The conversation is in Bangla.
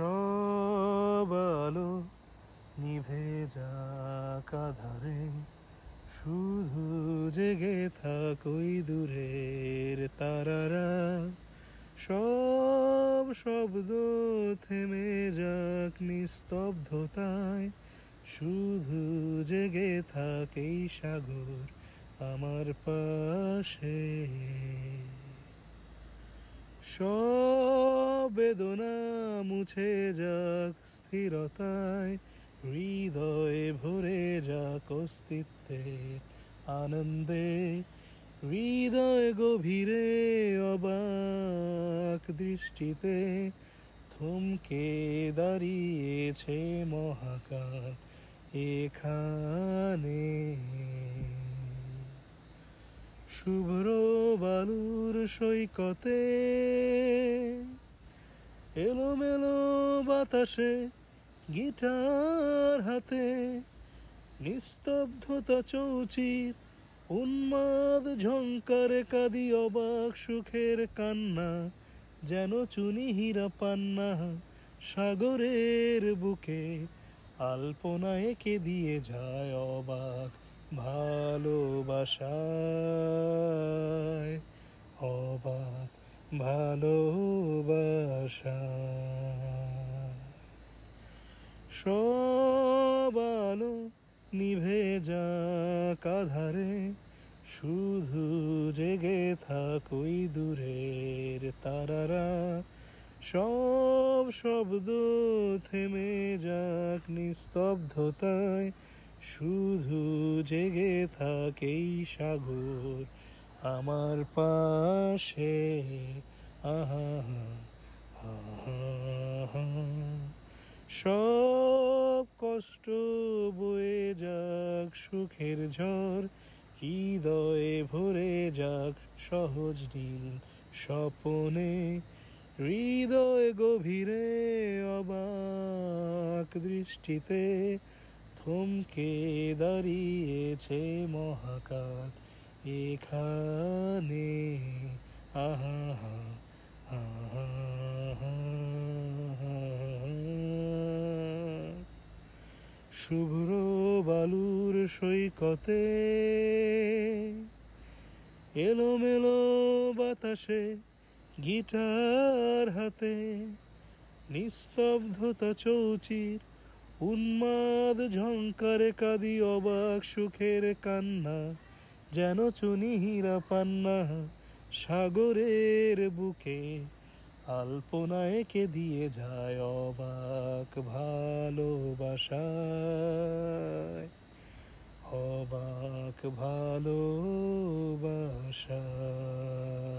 সবালো নিভে যাক ধরে শুধু জেগে থাকই দূরের তারারা সব শব্দ থেমে যাক নিস্তব্ধতায় শুধু জেগে থাকেই সাগর আমার পাশে সব বেদনা মুছে যাক স্থিরতায় হৃদয়ে ভরে যাক অস্তিত্বের আনন্দে হৃদয় গভীরে অবাক দৃষ্টিতে থমকে দাঁড়িয়েছে মহাকাল এখানে শুভ্র বালুর সৈকতে এলোমেলো বাতাসে গিটার হাতে নিস্তব্ধতা চৌচির উন্মাদ ঝঙ্কারে কাঁদি অবাক সুখের কান্না যেন চুনি হীরা পান্না সাগরের বুকে আল্পনা এঁকে দিয়ে যায় অবাক ভালোবাসায় অবাক ভালোবাসা সব নিভে যা কাধারে শুধু জেগে থাকুই দূরের তারারা সব শব্দ থেমে যাক নিস্তব্ধতায় শুধু জেগে থাকেই সাগর আমার পাশে আহা সব কষ্ট বয়ে যাক সুখের ঝড় হৃদয়ে ভরে যাক সহজ নীল স্বপনে হৃদয় গভীরে অবাক দৃষ্টিতে থমকে দাঁড়িয়েছে মহাকাল এখানে আহা শুভ্র বালুর সৈকতে এলোমেলো বাতাসে গিটার হাতে নিস্তব্ধতা চৌচির উন্মাদ ঝঙ্কারে কাঁদি অবাক সুখের কান্না যেন চুনিহীরা পান্না সাগরের বুকে আলপনা এঁকে দিয়ে যায় অবাক ভালোবাসায় অবাক ভালোবাসা